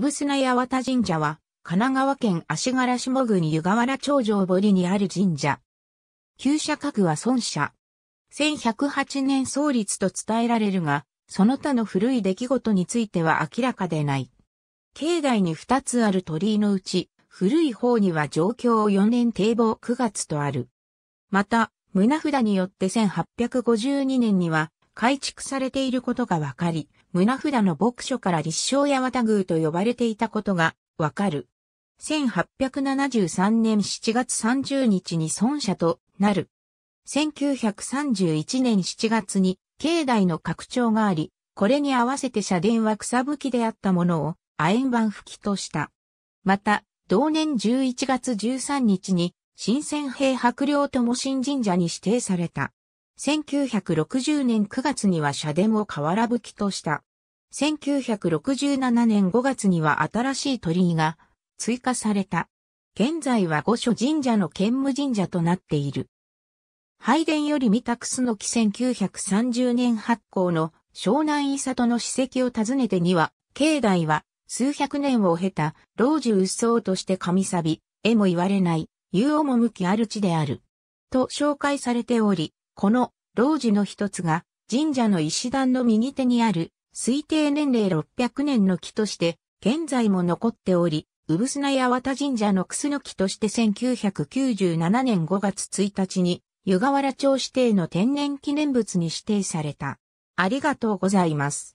産砂八幡神社は、神奈川県足柄下郡湯河原町上堀にある神社。旧社格は孫社。1108年創立と伝えられるが、その他の古い出来事については明らかでない。境内に2つある鳥居のうち、古い方には状況を4年堤防9月とある。また、胸札によって1852年には、改築されていることがわかり、胸札の牧所から立正八幡宮と呼ばれていたことがわかる。1873年7月30日に孫社となる。1931年7月に境内の拡張があり、これに合わせて社殿は草吹きであったものを亜鉛板吹きとした。また、同年11月13日に新鮮兵白領友新神社に指定された。1960年9月には社殿を瓦吹きとした。1967年5月には新しい鳥居が追加された。現在は御所神社の兼務神社となっている。拝殿より見た楠の木1930年発行の湘南伊里の史跡を訪ねてには、境内は数百年を経た老中一層として神錆、絵も言われない、もう趣ある地である。と紹介されており、この老寺の一つが神社の石段の右手にある推定年齢600年の木として現在も残っており、産砂八幡神社のくすの木として1997年5月1日に湯河原町指定の天然記念物に指定された。ありがとうございます。